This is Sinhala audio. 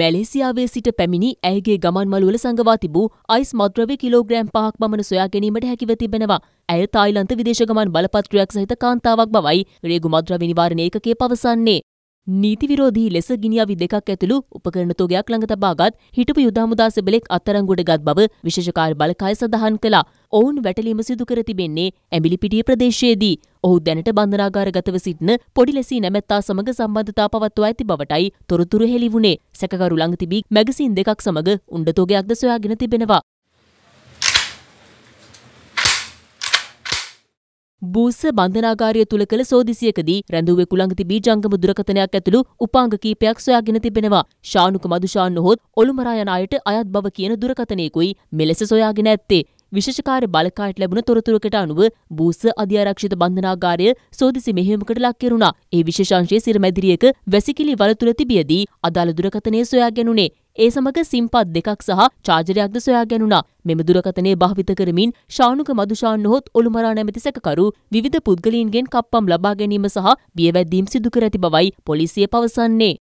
මැලේසියාවේ සිට පැමිණි ඇයගේ ගමන් මළුවල සඟවා තිබූ අයිස් මද්‍රව්‍ය කිලෝග්‍රෑම් පහක් පමණ සොයා ගැනීමට හැකිව තිබෙනවා. ඇය තායිලන්ත විදේශගමන් බලපත්‍රයක් සහිත කාන්තාවක් බවයි රේගු මද්‍රව්‍ය නිවාරණ ඒකකය පවසන්නේ. නීති විරෝධී ලෙස ගිනිියවි දෙකක් ඇතුළු උපකරණ තෝගයක් ළඟ තබාගත් හිටපු යුදාමුදා සෙබලෙක් අත්තරංගුඩ ගත් බව විශෂකාර බලකාය සඳහන් කළා ඔවුන් වැටලීම සිදු කර තිබෙන්නේ ඇඹිලිපිටිය ප්‍රදේශයේදී ඔහු දැනට බන්ධනාගාරගතව සිටින පොඩි ලෙසී නැමැත්තා සමඟ සම්බන්ධතා පවත්වා ඇති බවටයි තොරතුරු හෙළි වුණේ සැකකරු ළඟ තිබී මැගසින් දෙකක් සමඟ උණ්ඩතෝගයක්ද සොයාගෙන තිබෙනවා බූස බන්ධනාගාරය තුළ කළ සෝදිසියකදී රැඳුවෙකු ළඟ තිබී ජංගම දුරකථනයක් ඇතුළු උපාංග කීපයක් සොයාගෙන තිබෙනවා. ශානුක මදුෂාන් නොහොත් ඔළුමරා යන අයට අයත් බව කියන දුරකථනයකුයි මෙලෙස සොයාගෙන ඇත්තේ. විශෂකාර බලකායට ලැබුණ තොරතුරකට අනුව බූස අධ්‍යාරක්ෂිත බන්ධනාගාරය සෝදිසි මෙහෙමකට ලක් කෙරුණා. ඒ විශේෂංශයේ සිරමැදිරියක වැසිකිලි වල තුල තිබියදී අදාළ දුරකථනය සොයා ගැනුණේ. ඒ සමග සිම්පත් දෙකක් සහ චාර්ජරයක්ද සොයා ගැනුණා. මෙම දුරකථනය භාවිත කරමින් ශානුක මදුෂාන් හොත් ඔළුමරා නැමැති සැකකරු විවිධ පුද්ගලයන්ගෙන් කප්පම් ලබා ගැනීම සහ බියවැද්දීම් සිදු කර ඇති බවයි පොලිසිය පවසන්නේ.